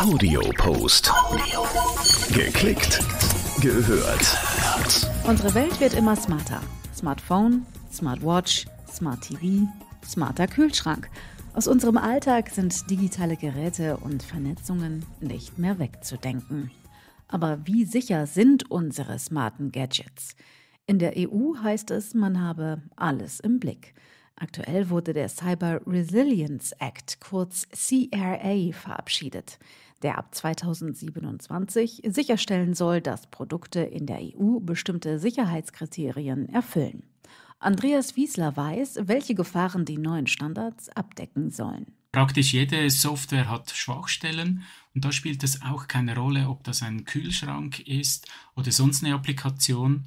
Audiopost. Audio. Geklickt. Gehört. Unsere Welt wird immer smarter. Smartphone, Smartwatch, Smart TV, smarter Kühlschrank. Aus unserem Alltag sind digitale Geräte und Vernetzungen nicht mehr wegzudenken. Aber wie sicher sind unsere smarten Gadgets? In der EU heißt es, man habe alles im Blick. Aktuell wurde der Cyber Resilience Act, kurz CRA, verabschiedet der ab 2027 sicherstellen soll, dass Produkte in der EU bestimmte Sicherheitskriterien erfüllen. Andreas Wiesler weiß, welche Gefahren die neuen Standards abdecken sollen. Praktisch jede Software hat Schwachstellen und da spielt es auch keine Rolle, ob das ein Kühlschrank ist oder sonst eine Applikation.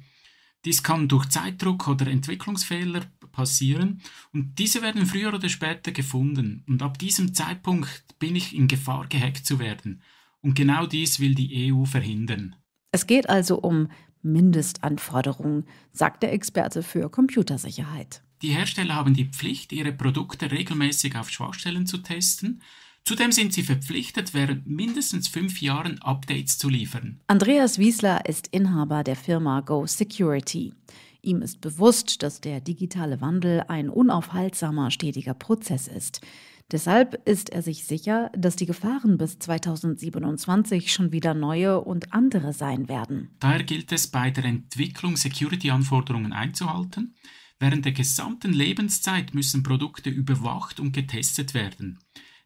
Dies kann durch Zeitdruck oder Entwicklungsfehler passieren und diese werden früher oder später gefunden und ab diesem Zeitpunkt bin ich in Gefahr, gehackt zu werden. Und genau dies will die EU verhindern. Es geht also um Mindestanforderungen, sagt der Experte für Computersicherheit. Die Hersteller haben die Pflicht, ihre Produkte regelmäßig auf Schwachstellen zu testen, Zudem sind sie verpflichtet, während mindestens fünf Jahren Updates zu liefern. Andreas Wiesler ist Inhaber der Firma Go Security. Ihm ist bewusst, dass der digitale Wandel ein unaufhaltsamer, stetiger Prozess ist. Deshalb ist er sich sicher, dass die Gefahren bis 2027 schon wieder neue und andere sein werden. Daher gilt es, bei der Entwicklung Security-Anforderungen einzuhalten. Während der gesamten Lebenszeit müssen Produkte überwacht und getestet werden.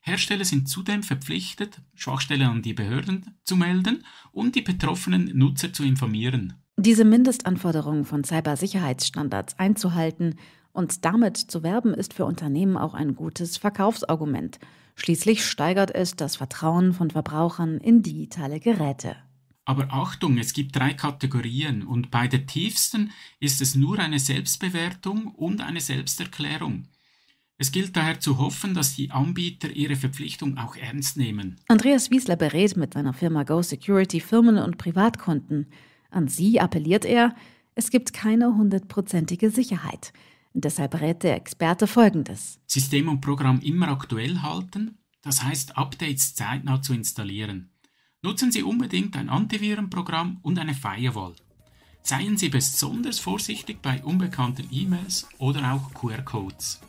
Hersteller sind zudem verpflichtet, Schwachstellen an die Behörden zu melden und die betroffenen Nutzer zu informieren. Diese Mindestanforderungen von Cybersicherheitsstandards einzuhalten und damit zu werben, ist für Unternehmen auch ein gutes Verkaufsargument. Schließlich steigert es das Vertrauen von Verbrauchern in digitale Geräte. Aber Achtung, es gibt drei Kategorien und bei der tiefsten ist es nur eine Selbstbewertung und eine Selbsterklärung. Es gilt daher zu hoffen, dass die Anbieter ihre Verpflichtung auch ernst nehmen. Andreas Wiesler berät mit seiner Firma Go Security Firmen und Privatkunden. An sie appelliert er, es gibt keine hundertprozentige Sicherheit. Deshalb rät der Experte Folgendes. System und Programm immer aktuell halten, das heißt Updates zeitnah zu installieren. Nutzen Sie unbedingt ein Antivirenprogramm und eine Firewall. Seien Sie besonders vorsichtig bei unbekannten E-Mails oder auch QR-Codes.